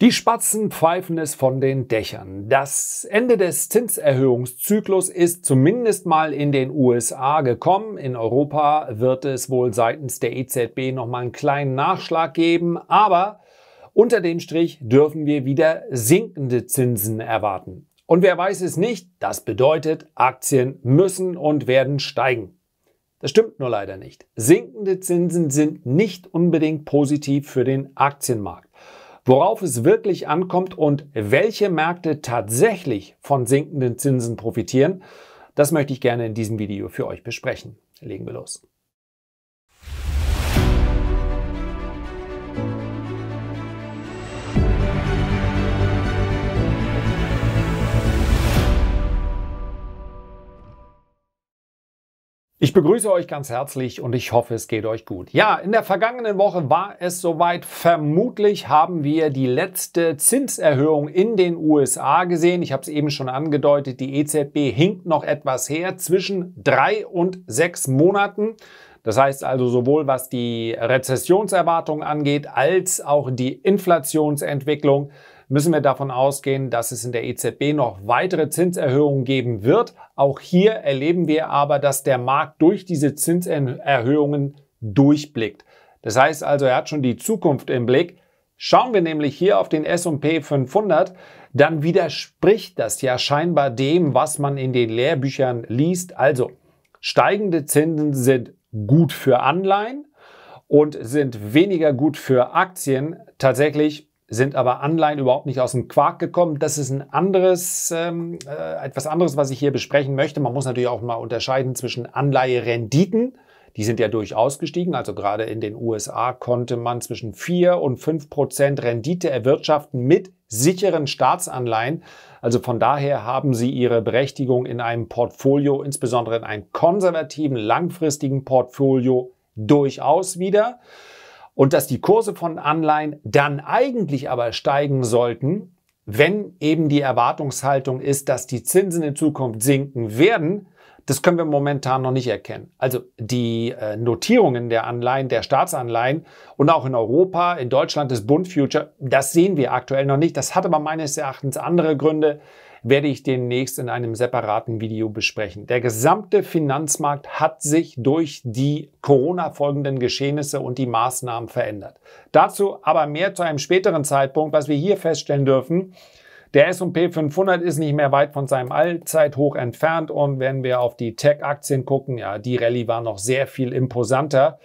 Die Spatzen pfeifen es von den Dächern. Das Ende des Zinserhöhungszyklus ist zumindest mal in den USA gekommen. In Europa wird es wohl seitens der EZB nochmal einen kleinen Nachschlag geben, aber unter dem Strich dürfen wir wieder sinkende Zinsen erwarten. Und wer weiß es nicht, das bedeutet, Aktien müssen und werden steigen. Das stimmt nur leider nicht. Sinkende Zinsen sind nicht unbedingt positiv für den Aktienmarkt worauf es wirklich ankommt und welche Märkte tatsächlich von sinkenden Zinsen profitieren, das möchte ich gerne in diesem Video für euch besprechen. Legen wir los. Ich begrüße euch ganz herzlich und ich hoffe, es geht euch gut. Ja, in der vergangenen Woche war es soweit. Vermutlich haben wir die letzte Zinserhöhung in den USA gesehen. Ich habe es eben schon angedeutet, die EZB hinkt noch etwas her zwischen drei und sechs Monaten. Das heißt also sowohl was die Rezessionserwartung angeht als auch die Inflationsentwicklung müssen wir davon ausgehen, dass es in der EZB noch weitere Zinserhöhungen geben wird. Auch hier erleben wir aber, dass der Markt durch diese Zinserhöhungen durchblickt. Das heißt also, er hat schon die Zukunft im Blick. Schauen wir nämlich hier auf den S&P 500, dann widerspricht das ja scheinbar dem, was man in den Lehrbüchern liest. Also steigende Zinsen sind gut für Anleihen und sind weniger gut für Aktien. Tatsächlich sind aber Anleihen überhaupt nicht aus dem Quark gekommen. Das ist ein anderes, ähm, äh, etwas anderes, was ich hier besprechen möchte. Man muss natürlich auch mal unterscheiden zwischen Anleiherenditen. Die sind ja durchaus gestiegen. Also gerade in den USA konnte man zwischen vier und fünf Prozent Rendite erwirtschaften mit sicheren Staatsanleihen. Also von daher haben sie ihre Berechtigung in einem Portfolio, insbesondere in einem konservativen, langfristigen Portfolio, durchaus wieder und dass die Kurse von Anleihen dann eigentlich aber steigen sollten, wenn eben die Erwartungshaltung ist, dass die Zinsen in Zukunft sinken werden, das können wir momentan noch nicht erkennen. Also die äh, Notierungen der Anleihen, der Staatsanleihen und auch in Europa, in Deutschland das Bund Future, das sehen wir aktuell noch nicht. Das hat aber meines Erachtens andere Gründe werde ich demnächst in einem separaten Video besprechen. Der gesamte Finanzmarkt hat sich durch die Corona-folgenden Geschehnisse und die Maßnahmen verändert. Dazu aber mehr zu einem späteren Zeitpunkt, was wir hier feststellen dürfen. Der S&P 500 ist nicht mehr weit von seinem Allzeithoch entfernt und wenn wir auf die Tech-Aktien gucken, ja, die Rallye war noch sehr viel imposanter.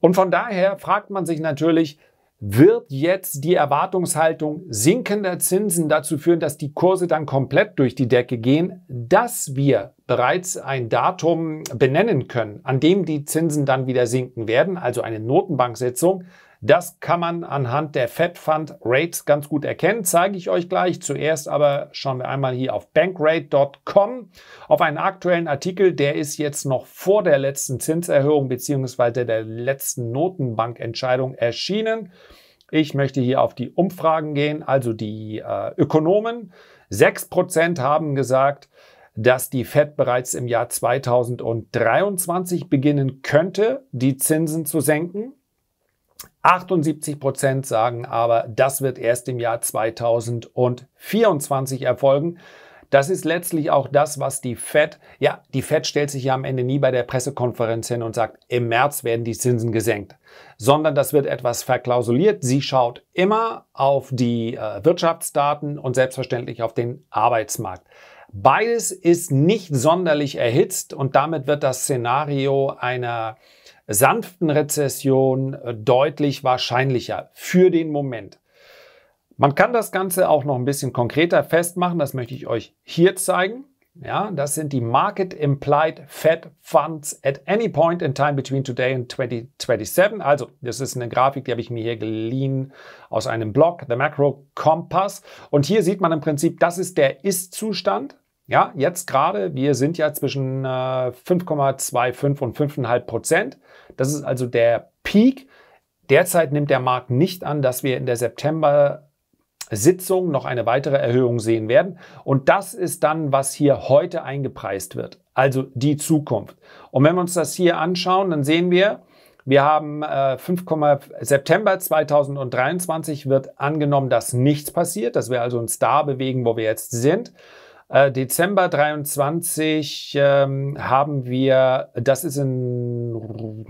Und von daher fragt man sich natürlich, wird jetzt die Erwartungshaltung sinkender Zinsen dazu führen, dass die Kurse dann komplett durch die Decke gehen, dass wir bereits ein Datum benennen können, an dem die Zinsen dann wieder sinken werden, also eine Notenbanksitzung, das kann man anhand der Fed Fund Rates ganz gut erkennen, zeige ich euch gleich. Zuerst aber schauen wir einmal hier auf bankrate.com auf einen aktuellen Artikel, der ist jetzt noch vor der letzten Zinserhöhung beziehungsweise der letzten Notenbankentscheidung erschienen. Ich möchte hier auf die Umfragen gehen, also die äh, Ökonomen. 6% haben gesagt, dass die Fed bereits im Jahr 2023 beginnen könnte, die Zinsen zu senken. 78 Prozent sagen aber, das wird erst im Jahr 2024 erfolgen. Das ist letztlich auch das, was die Fed, ja, die Fed stellt sich ja am Ende nie bei der Pressekonferenz hin und sagt, im März werden die Zinsen gesenkt, sondern das wird etwas verklausuliert. Sie schaut immer auf die äh, Wirtschaftsdaten und selbstverständlich auf den Arbeitsmarkt. Beides ist nicht sonderlich erhitzt und damit wird das Szenario einer sanften Rezession äh, deutlich wahrscheinlicher für den Moment. Man kann das Ganze auch noch ein bisschen konkreter festmachen. Das möchte ich euch hier zeigen. Ja, das sind die Market Implied Fed Funds at any point in time between today and 2027. Also, das ist eine Grafik, die habe ich mir hier geliehen aus einem Blog, The Macro Compass. Und hier sieht man im Prinzip, das ist der Ist-Zustand. Ja, jetzt gerade, wir sind ja zwischen 5,25 äh, und 5,5 Prozent. Das ist also der Peak. Derzeit nimmt der Markt nicht an, dass wir in der September Sitzung noch eine weitere Erhöhung sehen werden. Und das ist dann, was hier heute eingepreist wird. Also die Zukunft. Und wenn wir uns das hier anschauen, dann sehen wir, wir haben äh, 5, September 2023 wird angenommen, dass nichts passiert, dass wir also uns da bewegen, wo wir jetzt sind. Äh, Dezember 23 ähm, haben wir, das ist in,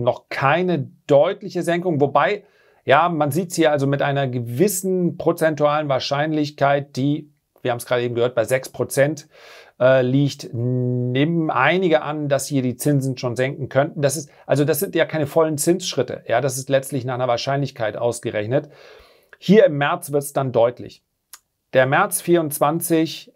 noch keine deutliche Senkung, wobei, ja, man sieht es hier also mit einer gewissen prozentualen Wahrscheinlichkeit, die, wir haben es gerade eben gehört, bei 6 Prozent äh, liegt, nehmen einige an, dass hier die Zinsen schon senken könnten. Das ist, also das sind ja keine vollen Zinsschritte. Ja, das ist letztlich nach einer Wahrscheinlichkeit ausgerechnet. Hier im März wird es dann deutlich. Der März 24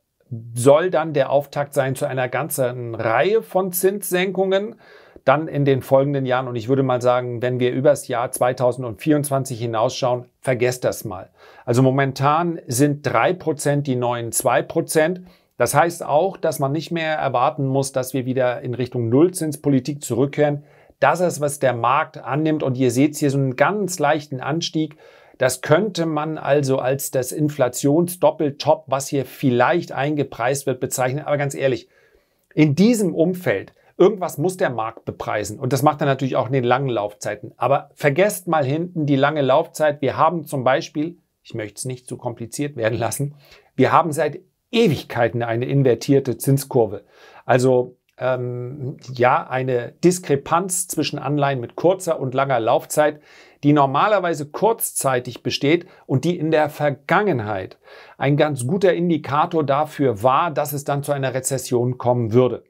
soll dann der Auftakt sein zu einer ganzen Reihe von Zinssenkungen dann in den folgenden Jahren. Und ich würde mal sagen, wenn wir übers Jahr 2024 hinausschauen, vergesst das mal. Also momentan sind drei Prozent die neuen zwei Prozent. Das heißt auch, dass man nicht mehr erwarten muss, dass wir wieder in Richtung Nullzinspolitik zurückkehren. Das ist, was der Markt annimmt. Und ihr seht hier so einen ganz leichten Anstieg das könnte man also als das Inflationsdoppeltop, was hier vielleicht eingepreist wird, bezeichnen. Aber ganz ehrlich, in diesem Umfeld, irgendwas muss der Markt bepreisen. Und das macht er natürlich auch in den langen Laufzeiten. Aber vergesst mal hinten die lange Laufzeit. Wir haben zum Beispiel, ich möchte es nicht zu kompliziert werden lassen, wir haben seit Ewigkeiten eine invertierte Zinskurve. Also ähm, ja eine Diskrepanz zwischen Anleihen mit kurzer und langer Laufzeit, die normalerweise kurzzeitig besteht und die in der Vergangenheit ein ganz guter Indikator dafür war, dass es dann zu einer Rezession kommen würde.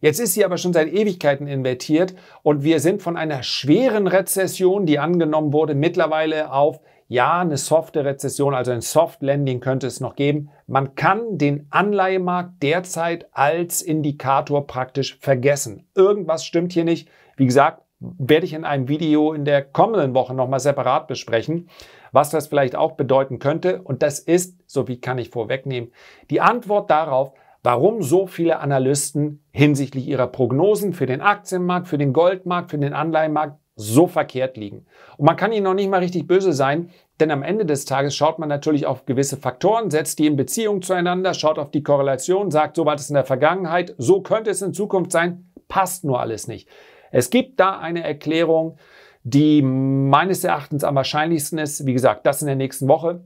Jetzt ist sie aber schon seit Ewigkeiten invertiert und wir sind von einer schweren Rezession, die angenommen wurde, mittlerweile auf ja, eine softe Rezession, also ein Soft Landing könnte es noch geben. Man kann den Anleihemarkt derzeit als Indikator praktisch vergessen. Irgendwas stimmt hier nicht. Wie gesagt, werde ich in einem Video in der kommenden Woche nochmal separat besprechen, was das vielleicht auch bedeuten könnte. Und das ist, so wie kann ich vorwegnehmen, die Antwort darauf, warum so viele Analysten hinsichtlich ihrer Prognosen für den Aktienmarkt, für den Goldmarkt, für den Anleihenmarkt so verkehrt liegen. Und man kann ihnen noch nicht mal richtig böse sein, denn am Ende des Tages schaut man natürlich auf gewisse Faktoren, setzt die in Beziehung zueinander, schaut auf die Korrelation, sagt, so war das in der Vergangenheit, so könnte es in Zukunft sein, passt nur alles nicht. Es gibt da eine Erklärung, die meines Erachtens am wahrscheinlichsten ist. Wie gesagt, das in der nächsten Woche.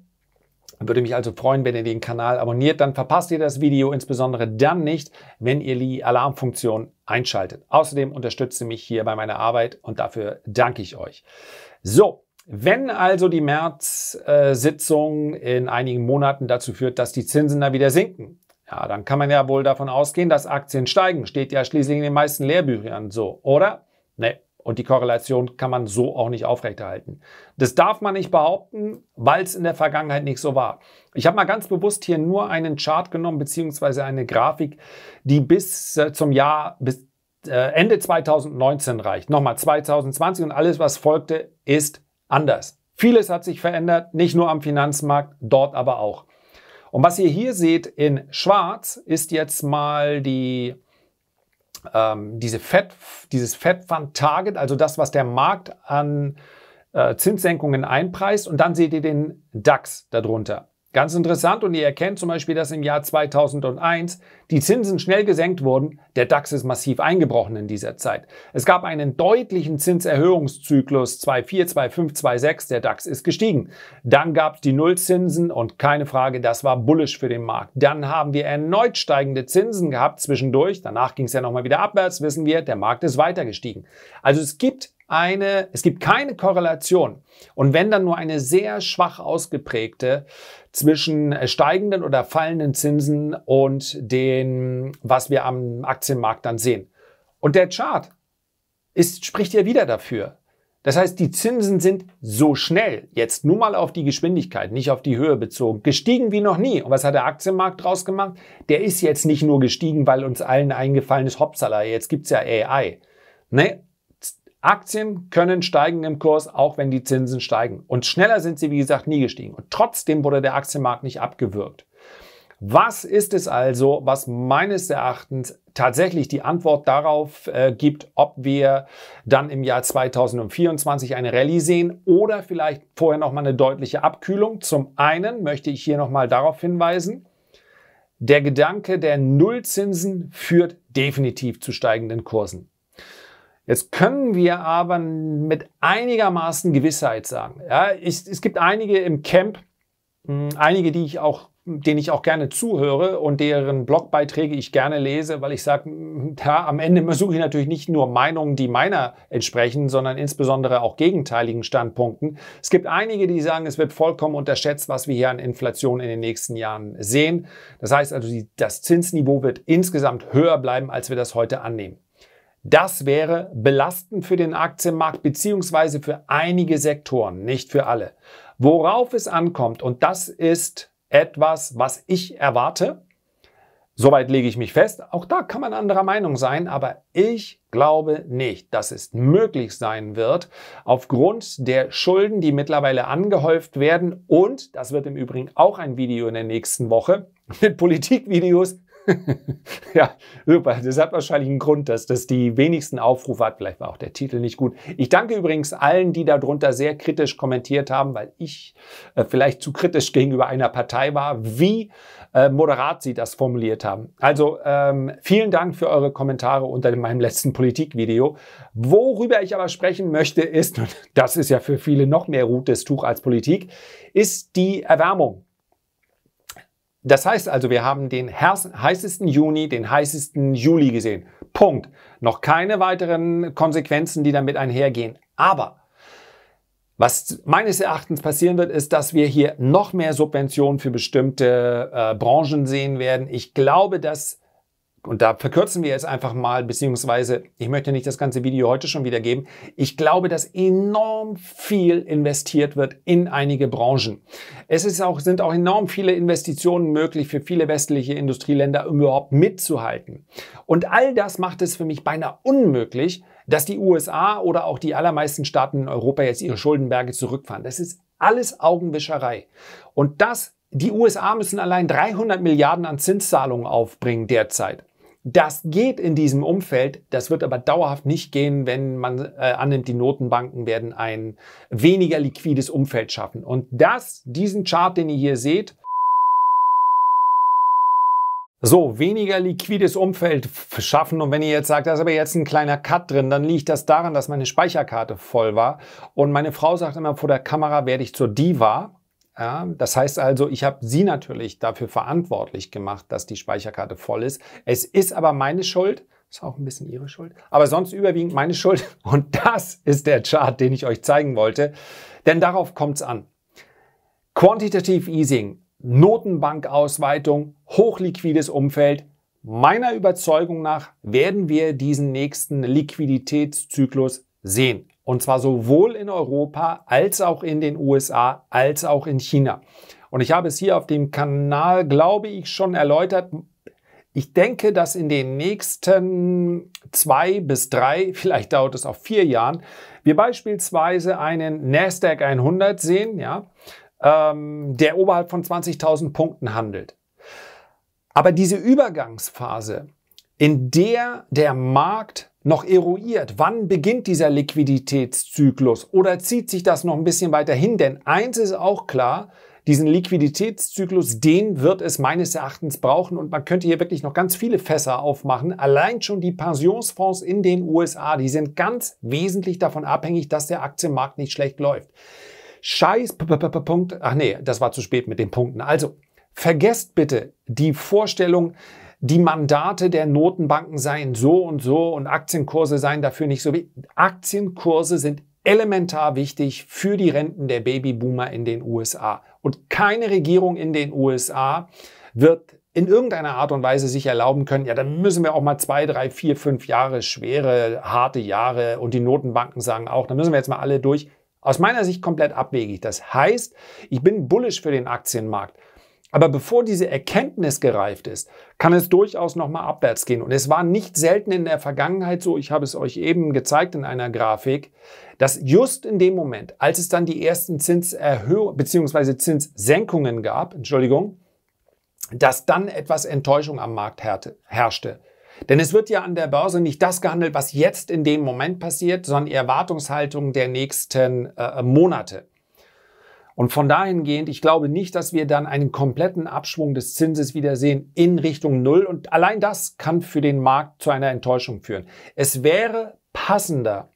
Würde mich also freuen, wenn ihr den Kanal abonniert. Dann verpasst ihr das Video, insbesondere dann nicht, wenn ihr die Alarmfunktion einschaltet. Außerdem unterstützt ihr mich hier bei meiner Arbeit und dafür danke ich euch. So, wenn also die März-Sitzung äh, in einigen Monaten dazu führt, dass die Zinsen da wieder sinken, ja, dann kann man ja wohl davon ausgehen, dass Aktien steigen. Steht ja schließlich in den meisten Lehrbüchern so, oder? Nee, und die Korrelation kann man so auch nicht aufrechterhalten. Das darf man nicht behaupten, weil es in der Vergangenheit nicht so war. Ich habe mal ganz bewusst hier nur einen Chart genommen, beziehungsweise eine Grafik, die bis äh, zum Jahr, bis äh, Ende 2019 reicht. Nochmal 2020 und alles, was folgte, ist anders. Vieles hat sich verändert, nicht nur am Finanzmarkt, dort aber auch. Und was ihr hier seht in schwarz, ist jetzt mal die ähm, diese Fed, dieses Fed Fund Target, also das, was der Markt an äh, Zinssenkungen einpreist, und dann seht ihr den DAX darunter. Ganz interessant und ihr erkennt zum Beispiel, dass im Jahr 2001 die Zinsen schnell gesenkt wurden. Der DAX ist massiv eingebrochen in dieser Zeit. Es gab einen deutlichen Zinserhöhungszyklus 2,4, 2,5, 2,6. Der DAX ist gestiegen. Dann gab es die Nullzinsen und keine Frage, das war bullisch für den Markt. Dann haben wir erneut steigende Zinsen gehabt zwischendurch. Danach ging es ja nochmal wieder abwärts, wissen wir, der Markt ist weiter gestiegen. Also es gibt eine, es gibt keine Korrelation und wenn dann nur eine sehr schwach ausgeprägte zwischen äh, steigenden oder fallenden Zinsen und den, was wir am Aktienmarkt dann sehen. Und der Chart ist, spricht ja wieder dafür. Das heißt, die Zinsen sind so schnell, jetzt nur mal auf die Geschwindigkeit, nicht auf die Höhe bezogen, gestiegen wie noch nie. Und was hat der Aktienmarkt draus gemacht? Der ist jetzt nicht nur gestiegen, weil uns allen eingefallen ist, hoppsala, jetzt gibt es ja AI. Ne? Aktien können steigen im Kurs, auch wenn die Zinsen steigen. Und schneller sind sie, wie gesagt, nie gestiegen. Und trotzdem wurde der Aktienmarkt nicht abgewürgt. Was ist es also, was meines Erachtens tatsächlich die Antwort darauf äh, gibt, ob wir dann im Jahr 2024 eine Rallye sehen oder vielleicht vorher nochmal eine deutliche Abkühlung? Zum einen möchte ich hier nochmal darauf hinweisen, der Gedanke der Nullzinsen führt definitiv zu steigenden Kursen. Jetzt können wir aber mit einigermaßen Gewissheit sagen, ja, ich, es gibt einige im Camp, hm, einige, die ich auch, denen ich auch gerne zuhöre und deren Blogbeiträge ich gerne lese, weil ich sage, ja, hm, am Ende suche ich natürlich nicht nur Meinungen, die meiner entsprechen, sondern insbesondere auch gegenteiligen Standpunkten. Es gibt einige, die sagen, es wird vollkommen unterschätzt, was wir hier an Inflation in den nächsten Jahren sehen. Das heißt also, das Zinsniveau wird insgesamt höher bleiben, als wir das heute annehmen. Das wäre belastend für den Aktienmarkt bzw. für einige Sektoren, nicht für alle. Worauf es ankommt, und das ist etwas, was ich erwarte, soweit lege ich mich fest, auch da kann man anderer Meinung sein, aber ich glaube nicht, dass es möglich sein wird, aufgrund der Schulden, die mittlerweile angehäuft werden, und das wird im Übrigen auch ein Video in der nächsten Woche mit Politikvideos ja, super. Das hat wahrscheinlich einen Grund, dass das die wenigsten Aufrufe hat. Vielleicht war auch der Titel nicht gut. Ich danke übrigens allen, die darunter sehr kritisch kommentiert haben, weil ich äh, vielleicht zu kritisch gegenüber einer Partei war, wie äh, moderat sie das formuliert haben. Also ähm, vielen Dank für eure Kommentare unter meinem letzten Politikvideo. Worüber ich aber sprechen möchte ist, und das ist ja für viele noch mehr rotes Tuch als Politik, ist die Erwärmung. Das heißt also, wir haben den heißesten Juni, den heißesten Juli gesehen. Punkt. Noch keine weiteren Konsequenzen, die damit einhergehen. Aber was meines Erachtens passieren wird, ist, dass wir hier noch mehr Subventionen für bestimmte äh, Branchen sehen werden. Ich glaube, dass und da verkürzen wir jetzt einfach mal, beziehungsweise ich möchte nicht das ganze Video heute schon wieder geben. Ich glaube, dass enorm viel investiert wird in einige Branchen. Es ist auch, sind auch enorm viele Investitionen möglich für viele westliche Industrieländer, um überhaupt mitzuhalten. Und all das macht es für mich beinahe unmöglich, dass die USA oder auch die allermeisten Staaten in Europa jetzt ihre Schuldenberge zurückfahren. Das ist alles Augenwischerei. Und das die USA müssen allein 300 Milliarden an Zinszahlungen aufbringen derzeit. Das geht in diesem Umfeld, das wird aber dauerhaft nicht gehen, wenn man äh, annimmt, die Notenbanken werden ein weniger liquides Umfeld schaffen. Und das, diesen Chart, den ihr hier seht, so, weniger liquides Umfeld schaffen. Und wenn ihr jetzt sagt, da ist aber jetzt ein kleiner Cut drin, dann liegt das daran, dass meine Speicherkarte voll war. Und meine Frau sagt immer, vor der Kamera werde ich zur Diva. Ja, das heißt also, ich habe Sie natürlich dafür verantwortlich gemacht, dass die Speicherkarte voll ist. Es ist aber meine Schuld, ist auch ein bisschen Ihre Schuld, aber sonst überwiegend meine Schuld. Und das ist der Chart, den ich euch zeigen wollte, denn darauf kommt es an. Quantitative Easing, Notenbankausweitung, hochliquides Umfeld. Meiner Überzeugung nach werden wir diesen nächsten Liquiditätszyklus sehen. Und zwar sowohl in Europa als auch in den USA als auch in China. Und ich habe es hier auf dem Kanal, glaube ich, schon erläutert. Ich denke, dass in den nächsten zwei bis drei, vielleicht dauert es auch vier Jahren, wir beispielsweise einen Nasdaq 100 sehen, ja, ähm, der oberhalb von 20.000 Punkten handelt. Aber diese Übergangsphase, in der der Markt noch eruiert. Wann beginnt dieser Liquiditätszyklus oder zieht sich das noch ein bisschen weiter hin? Denn eins ist auch klar, diesen Liquiditätszyklus, den wird es meines Erachtens brauchen und man könnte hier wirklich noch ganz viele Fässer aufmachen. Allein schon die Pensionsfonds in den USA, die sind ganz wesentlich davon abhängig, dass der Aktienmarkt nicht schlecht läuft. Scheiß P -p -p Punkt. Ach nee, das war zu spät mit den Punkten. Also vergesst bitte die Vorstellung, die Mandate der Notenbanken seien so und so und Aktienkurse seien dafür nicht so wichtig. Aktienkurse sind elementar wichtig für die Renten der Babyboomer in den USA. Und keine Regierung in den USA wird in irgendeiner Art und Weise sich erlauben können, ja, dann müssen wir auch mal zwei, drei, vier, fünf Jahre schwere, harte Jahre und die Notenbanken sagen auch, dann müssen wir jetzt mal alle durch. Aus meiner Sicht komplett abwegig. Das heißt, ich bin bullisch für den Aktienmarkt. Aber bevor diese Erkenntnis gereift ist, kann es durchaus nochmal abwärts gehen. Und es war nicht selten in der Vergangenheit so, ich habe es euch eben gezeigt in einer Grafik, dass just in dem Moment, als es dann die ersten Zinserhöhungen bzw. Zinssenkungen gab, Entschuldigung, dass dann etwas Enttäuschung am Markt herrschte. Denn es wird ja an der Börse nicht das gehandelt, was jetzt in dem Moment passiert, sondern die Erwartungshaltung der nächsten äh, Monate. Und von dahingehend, ich glaube nicht, dass wir dann einen kompletten Abschwung des Zinses wiedersehen in Richtung Null. Und allein das kann für den Markt zu einer Enttäuschung führen. Es wäre passender,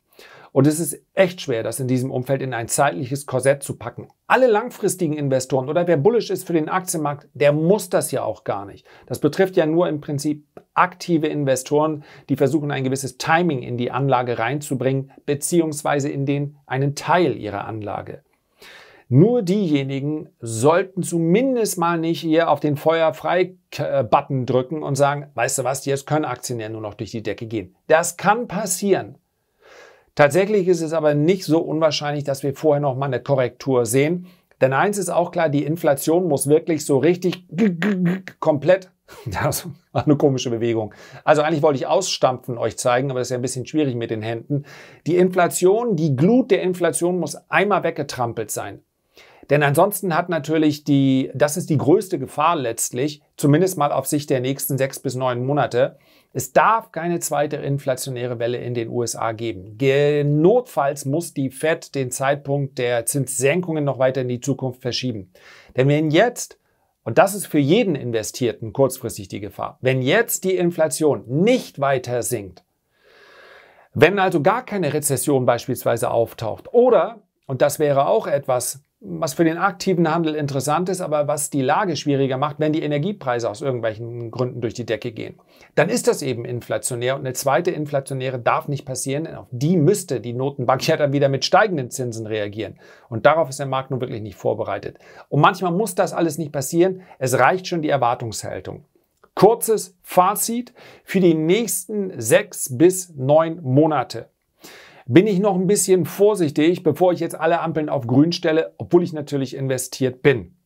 und es ist echt schwer, das in diesem Umfeld in ein zeitliches Korsett zu packen. Alle langfristigen Investoren oder wer bullisch ist für den Aktienmarkt, der muss das ja auch gar nicht. Das betrifft ja nur im Prinzip aktive Investoren, die versuchen, ein gewisses Timing in die Anlage reinzubringen, beziehungsweise in den einen Teil ihrer Anlage. Nur diejenigen sollten zumindest mal nicht hier auf den Feuerfrei-Button drücken und sagen, weißt du was, jetzt können Aktien ja nur noch durch die Decke gehen. Das kann passieren. Tatsächlich ist es aber nicht so unwahrscheinlich, dass wir vorher noch mal eine Korrektur sehen. Denn eins ist auch klar, die Inflation muss wirklich so richtig komplett. Das war eine komische Bewegung. Also eigentlich wollte ich ausstampfen euch zeigen, aber das ist ja ein bisschen schwierig mit den Händen. Die Inflation, die Glut der Inflation muss einmal weggetrampelt sein. Denn ansonsten hat natürlich die, das ist die größte Gefahr letztlich, zumindest mal auf Sicht der nächsten sechs bis neun Monate. Es darf keine zweite inflationäre Welle in den USA geben. Notfalls muss die Fed den Zeitpunkt der Zinssenkungen noch weiter in die Zukunft verschieben. Denn wenn jetzt und das ist für jeden Investierten kurzfristig die Gefahr. Wenn jetzt die Inflation nicht weiter sinkt, wenn also gar keine Rezession beispielsweise auftaucht oder, und das wäre auch etwas, was für den aktiven Handel interessant ist, aber was die Lage schwieriger macht, wenn die Energiepreise aus irgendwelchen Gründen durch die Decke gehen. Dann ist das eben inflationär und eine zweite inflationäre darf nicht passieren. denn Auf die müsste die Notenbank ja dann wieder mit steigenden Zinsen reagieren. Und darauf ist der Markt nun wirklich nicht vorbereitet. Und manchmal muss das alles nicht passieren. Es reicht schon die Erwartungshaltung. Kurzes Fazit für die nächsten sechs bis neun Monate bin ich noch ein bisschen vorsichtig, bevor ich jetzt alle Ampeln auf grün stelle, obwohl ich natürlich investiert bin.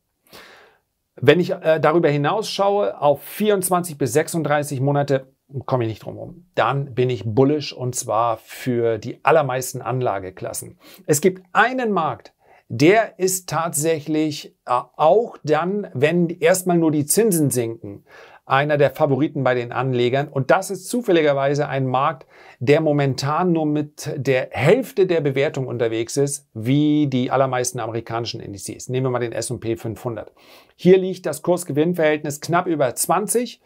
Wenn ich äh, darüber hinaus schaue, auf 24 bis 36 Monate, komme ich nicht drum rum. Dann bin ich bullish und zwar für die allermeisten Anlageklassen. Es gibt einen Markt, der ist tatsächlich äh, auch dann, wenn erstmal nur die Zinsen sinken, einer der Favoriten bei den Anlegern. Und das ist zufälligerweise ein Markt, der momentan nur mit der Hälfte der Bewertung unterwegs ist, wie die allermeisten amerikanischen Indizes. Nehmen wir mal den S&P 500. Hier liegt das Kursgewinnverhältnis knapp über 20.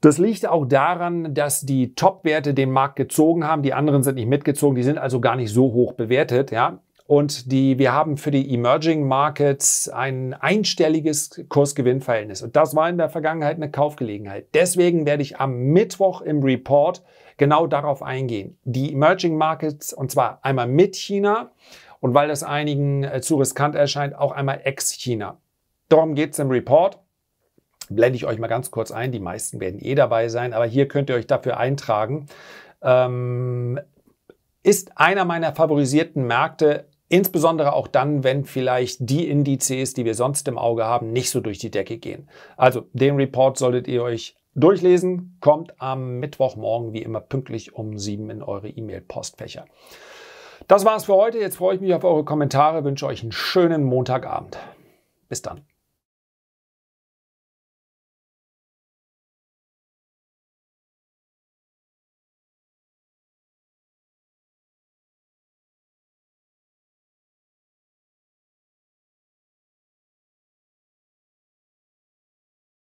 Das liegt auch daran, dass die Top-Werte den Markt gezogen haben. Die anderen sind nicht mitgezogen. Die sind also gar nicht so hoch bewertet, ja. Und die, wir haben für die Emerging Markets ein einstelliges Kursgewinnverhältnis. Und das war in der Vergangenheit eine Kaufgelegenheit. Deswegen werde ich am Mittwoch im Report genau darauf eingehen. Die Emerging Markets, und zwar einmal mit China und weil das einigen äh, zu riskant erscheint, auch einmal ex-China. Darum geht es im Report. Blende ich euch mal ganz kurz ein. Die meisten werden eh dabei sein, aber hier könnt ihr euch dafür eintragen. Ähm, ist einer meiner favorisierten Märkte Insbesondere auch dann, wenn vielleicht die Indizes, die wir sonst im Auge haben, nicht so durch die Decke gehen. Also den Report solltet ihr euch durchlesen kommt am Mittwochmorgen wie immer pünktlich um sieben in eure E-Mail-Postfächer. Das war's für heute. Jetzt freue ich mich auf eure Kommentare, wünsche euch einen schönen Montagabend. Bis dann.